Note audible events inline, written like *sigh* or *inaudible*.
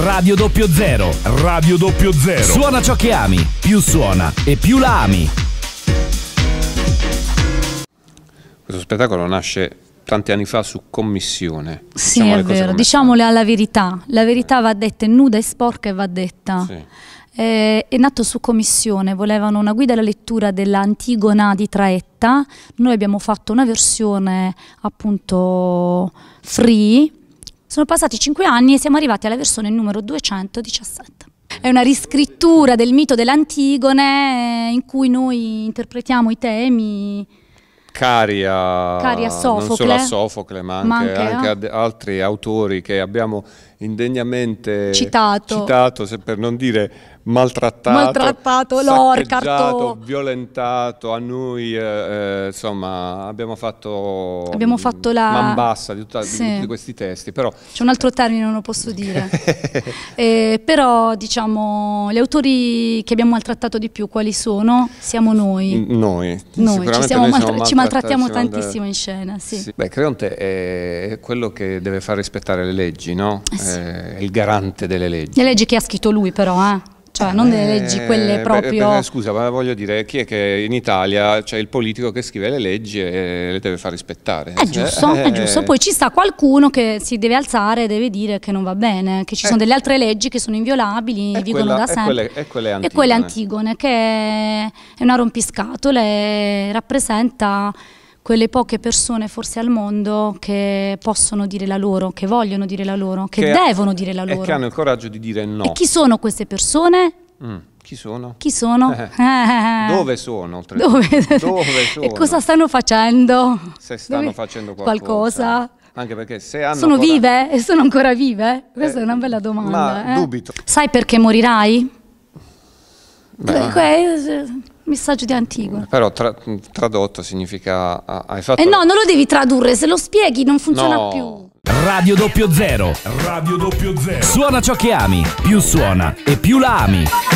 Radio Doppio Zero, Radio Doppio Zero. Suona ciò che ami, più suona e più la ami. Questo spettacolo nasce tanti anni fa su commissione. Sì, diciamo è vero, diciamole alla verità. La verità va detta, nuda e sporca e va detta. Sì. Eh, è nato su commissione, volevano una guida alla lettura dell'Antigona di Traetta. Noi abbiamo fatto una versione appunto free sono passati 5 anni e siamo arrivati alla versione numero 217. È una riscrittura del mito dell'Antigone eh, in cui noi interpretiamo i temi cari a, Sofocle, non solo a Sofocle ma anche, ma anche, anche a... ad altri autori che abbiamo indegnamente citato, citato se per non dire maltrattato, maltrattato lorcato, violentato a noi, eh, eh, insomma abbiamo fatto, abbiamo fatto la mambassa di, tutta, sì. di tutti questi testi. Però... C'è un altro termine, non lo posso dire. *laughs* eh, però diciamo, gli autori che abbiamo maltrattato di più quali sono? Siamo noi. Noi, noi. Ci, siamo noi maltrat ci, maltrattiamo tantissimo in scena. Sì. Sì. Beh, Creonte è quello che deve far rispettare le leggi, no? Eh, eh è eh, il garante delle leggi. Le leggi che ha scritto lui però, eh? cioè non le eh, leggi quelle proprio... Per, per, scusa, ma voglio dire, chi è che in Italia c'è cioè, il politico che scrive le leggi e eh, le deve far rispettare? È giusto, eh, è giusto. Poi ci sta qualcuno che si deve alzare e deve dire che non va bene, che ci sono delle altre leggi che sono inviolabili, vigono vivono da sempre. E quelle, quelle, antigone. E quelle antigone, che è una rompiscatole, rappresenta quelle poche persone forse al mondo che possono dire la loro, che vogliono dire la loro, che, che devono dire la loro. E che hanno il coraggio di dire no. E chi sono queste persone? Mm. Chi sono? Chi sono? Eh. *laughs* Dove sono? Dove? *laughs* Dove sono? E cosa stanno facendo? Se stanno Dove... facendo qualcosa. qualcosa. Anche perché se hanno... Sono ancora... vive? E sono ancora vive? Questa eh, è una eh, bella domanda. Ma eh. dubito. Sai perché morirai? Beh. Eh, messaggio di Antigone. Però tra, tradotto significa ah, hai fatto... eh no, non lo devi tradurre, se lo spieghi non funziona no. più. Radio doppio zero. Radio doppio zero. Suona ciò che ami, più suona e più la ami.